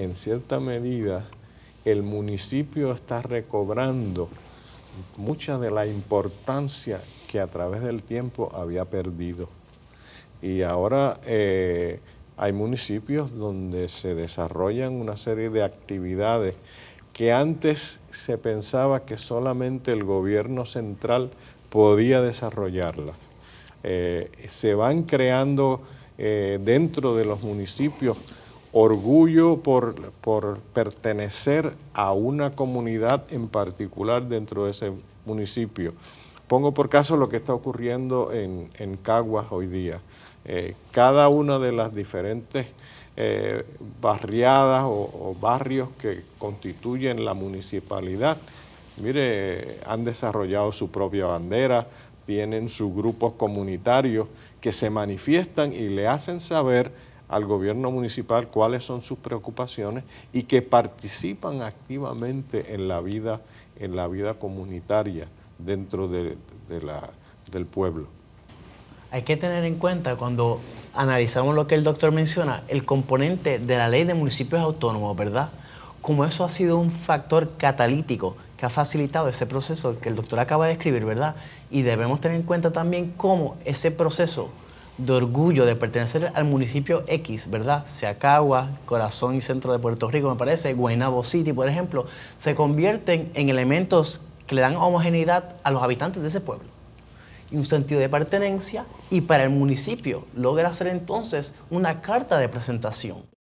en cierta medida, el municipio está recobrando mucha de la importancia que a través del tiempo había perdido. Y ahora eh, hay municipios donde se desarrollan una serie de actividades que antes se pensaba que solamente el gobierno central podía desarrollarlas. Eh, se van creando eh, dentro de los municipios orgullo por, pertenecer a una comunidad en particular dentro de ese municipio. Pongo por caso lo que está ocurriendo en, Caguas hoy día. Eh, cada una de las diferentes eh, barriadas o, o, barrios que constituyen la municipalidad, mire, han desarrollado su propia bandera, tienen sus grupos comunitarios que se manifiestan y le hacen saber al gobierno municipal cuáles son sus preocupaciones y que participan activamente en la vida, en la vida comunitaria dentro de, la, del pueblo. Hay que tener en cuenta cuando analizamos lo que el doctor menciona, el componente de la ley de municipios autónomos, ¿verdad? Como eso ha sido un factor catalítico que ha facilitado ese proceso que el doctor acaba de describir, ¿verdad? Y debemos tener en cuenta también cómo ese proceso de orgullo de pertenecer al municipio X, ¿verdad? Seacagua, corazón y centro de Puerto Rico, me parece, Guaynabo City, por ejemplo, se convierten en elementos que le dan homogeneidad a los habitantes de ese pueblo y un sentido de pertenencia y para el municipio logra hacer entonces una carta de presentación.